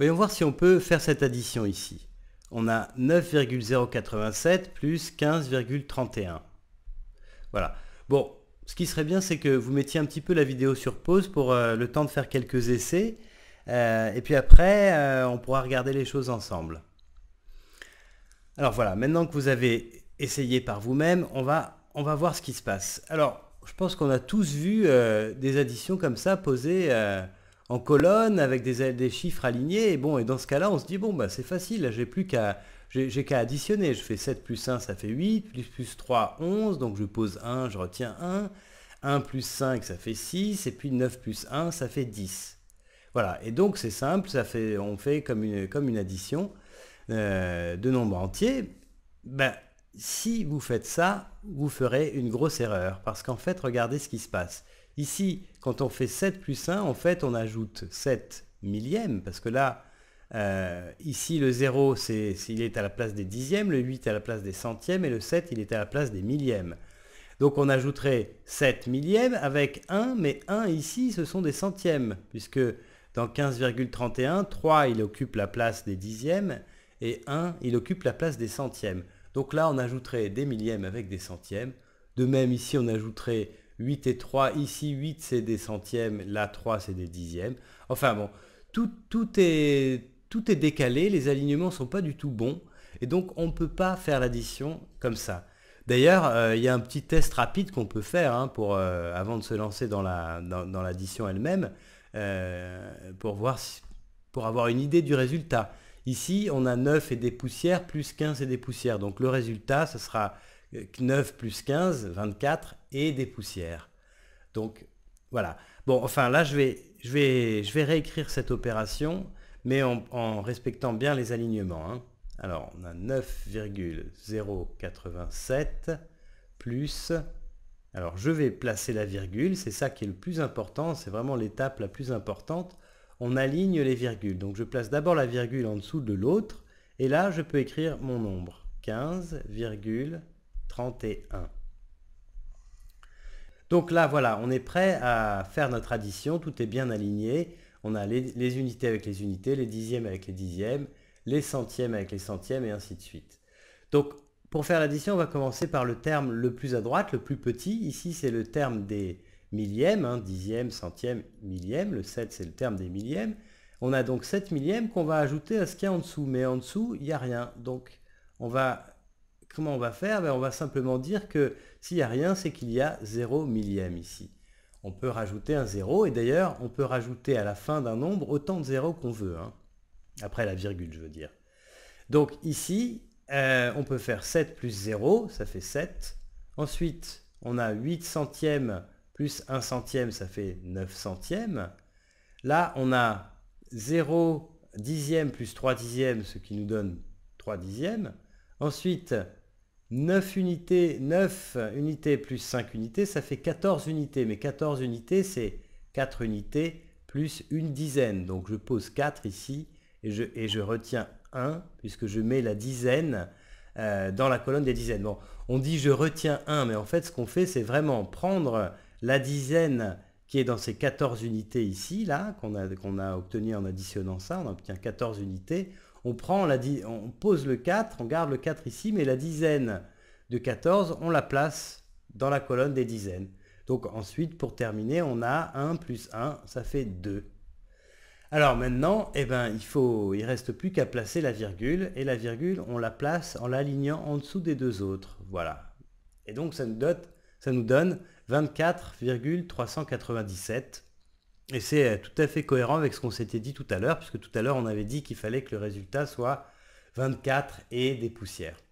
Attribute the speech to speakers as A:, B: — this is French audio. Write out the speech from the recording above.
A: Voyons voir si on peut faire cette addition ici. On a 9,087 plus 15,31. Voilà. Bon, ce qui serait bien, c'est que vous mettiez un petit peu la vidéo sur pause pour euh, le temps de faire quelques essais. Euh, et puis après, euh, on pourra regarder les choses ensemble. Alors voilà, maintenant que vous avez essayé par vous-même, on va, on va voir ce qui se passe. Alors, je pense qu'on a tous vu des additions comme ça posées en colonne avec des, des chiffres alignés. Et bon, et dans ce cas-là, on se dit, bon, bah, c'est facile, j'ai plus qu'à j'ai qu'à additionner. Je fais 7 plus 1, ça fait 8, plus, 3, 11, donc je pose 1, je retiens 1. 1 plus 5, ça fait 6, et puis 9 plus 1, ça fait 10. Voilà, et donc c'est simple, on fait comme une, addition euh, de nombres entiers. Ben, si vous faites ça, vous ferez une grosse erreur, parce qu'en fait, regardez ce qui se passe. Ici, quand on fait 7 plus 1, en fait, on ajoute 7 millièmes, parce que là, euh, ici, le 0, il est à la place des dixièmes, le 8 à la place des centièmes, et le 7, il est à la place des millièmes. Donc on ajouterait 7 millièmes avec 1, mais 1 ici, ce sont des centièmes, puisque dans 15,31, 3, il occupe la place des dixièmes, et 1, il occupe la place des centièmes. Donc là, on ajouterait des millièmes avec des centièmes. De même, ici, on ajouterait 8 et 3. Ici, 8, c'est des centièmes. Là, 3, c'est des dixièmes. Enfin bon, tout, est, tout est décalé. Les alignements ne sont pas du tout bons. Et donc, on ne peut pas faire l'addition comme ça. D'ailleurs, euh, il y a un petit test rapide qu'on peut faire hein, pour, euh, avant de se lancer dans l'addition la, dans, elle-même, euh, pour, voir pour avoir une idée du résultat. Ici, on a 9 et des poussières, plus 15 et des poussières. Donc le résultat, ce sera 9 plus 15, 24 et des poussières. Donc voilà. Bon, enfin là, je vais, réécrire cette opération, mais en, respectant bien les alignements. Hein. Alors, on a 9,087 plus... Alors, je vais placer la virgule, c'est ça qui est le plus important, c'est vraiment l'étape la plus importante. On aligne les virgules. Donc, je place d'abord la virgule en dessous de l'autre, et là, je peux écrire mon nombre. 15, 31. Donc là, voilà, on est prêt à faire notre addition, tout est bien aligné. On a les, unités avec les unités, les dixièmes avec les dixièmes, les centièmes avec les centièmes, et ainsi de suite. Donc, pour faire l'addition, on va commencer par le terme le plus à droite, le plus petit. Ici, c'est le terme des millièmes, hein, dixièmes, centièmes, millièmes. Le 7, c'est le terme des millièmes. On a donc 7 millièmes qu'on va ajouter à ce qu'il y a en dessous. Mais en dessous, il n'y a rien. Donc, on va Comment on va faire ben, On va simplement dire que s'il n'y a rien, c'est qu'il y a 0 millième ici. On peut rajouter un 0, et d'ailleurs, on peut rajouter à la fin d'un nombre autant de 0 qu'on veut. Hein. Après la virgule, je veux dire. Donc ici, euh, on peut faire 7 plus 0, ça fait 7. Ensuite, on a 8 centièmes plus 1 centième, ça fait 9 centièmes. Là, on a 0 dixième plus 3 dixièmes, ce qui nous donne 3 dixièmes. Ensuite, 9 unités, 9 unités plus 5 unités, ça fait 14 unités. Mais 14 unités, c'est 4 unités plus une dizaine. Donc je pose 4 ici et je, et je retiens 1 puisque je mets la dizaine euh, dans la colonne des dizaines. Bon, on dit je retiens 1, mais en fait ce qu'on fait c'est vraiment prendre la dizaine qui est dans ces 14 unités ici, là, qu'on a, qu'on a obtenu en additionnant ça, on obtient 14 unités, on prend on pose le 4, on garde le 4 ici, mais la dizaine de 14, on la place dans la colonne des dizaines. Donc ensuite, pour terminer, on a 1 plus 1, ça fait 2. Alors maintenant, eh ben, il ne il reste plus qu'à placer la virgule, et la virgule, on la place en l'alignant en dessous des deux autres. Voilà. Et donc ça nous donne 24,397 et c'est euh, tout à fait cohérent avec ce qu'on s'était dit tout à l'heure, puisque tout à l'heure on avait dit qu'il fallait que le résultat soit 24 et des poussières.